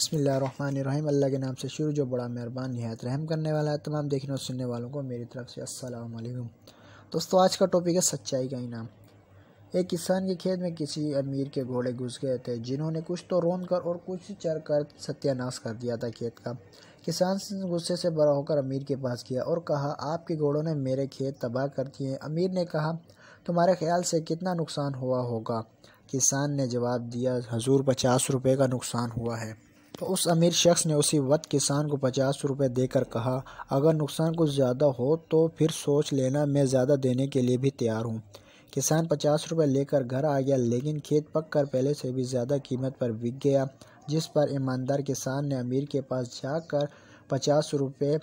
بسم اللہ الرحمن الرحیم اللہ کے نام سے شروع جو بڑا مہربان نہایت رحم کرنے والا ہے تمام دیکھنے اور سننے والوں کو میری طرف سے السلام علیکم دوستو آج کا ٹاپک ہے سچائی کا انعام ایک کسان کے کھیت میں کسی امیر کے گھوڑے گھس گئے تھے جنہوں نے کچھ تو رون کر اور کچھ چر کر ستیہ ناس کر دیا تھا کھیت کا کسان غصے سے بڑا ہو کر امیر کے پاس گیا اور کہا آپ کے گھوڑوں نے میرے کھیت تباہ کر دیے ہیں امیر نے کہا تمہارے خیال سے کتنا نقصان ہوا ہوگا کسان نے جواب دیا حضور پچاس روپے کا نقصان ہوا ہے تو اس امیر شخص نے اسی وقت کسان کو پچاس روپے دے کر کہا اگر نقصان کچھ زیادہ ہو تو پھر سوچ لینا میں زیادہ دینے کے لیے بھی تیار ہوں کسان پچاس روپے لے کر گھر آ گیا لیکن کھیت پک کر پہلے سے بھی زیادہ قیمت پر بک گیا جس پر ایماندار کسان نے امیر کے پاس جا کر پچاس روپے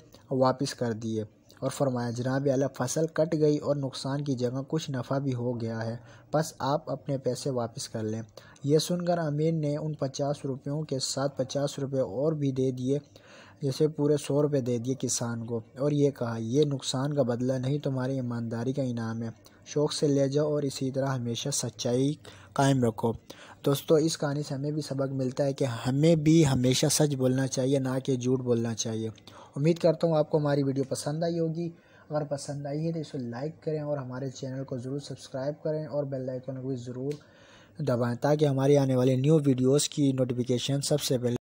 واپس کر دیے اور فرمایا جناب اعلیٰ فصل کٹ گئی اور نقصان کی جگہ کچھ نفع بھی ہو گیا ہے بس آپ اپنے پیسے واپس کر لیں یہ سن کر امین نے ان پچاس روپیوں کے ساتھ پچاس روپے اور بھی دے دیے جیسے پورے سو روپے دے دیے کسان کو اور یہ کہا یہ نقصان کا بدلہ نہیں تمہاری ایمانداری کا انعام ہے شوق سے لے جاؤ اور اسی طرح ہمیشہ سچائی قائم رکھو دوستو اس کہانی سے ہمیں بھی سبق ملتا ہے کہ ہمیں بھی ہمیشہ سچ بولنا چاہیے نہ کہ جھوٹ بولنا چاہیے امید کرتا ہوں آپ کو ہماری ویڈیو پسند آئی ہوگی اگر پسند آئی ہے تو اسے لائک کریں اور ہمارے چینل کو ضرور سبسکرائب کریں اور بیل لائکن کو بھی ضرور دبائیں تاکہ ہماری آنے والی نیو ویڈیوز کی نوٹیفیکیشن سب سے پہلے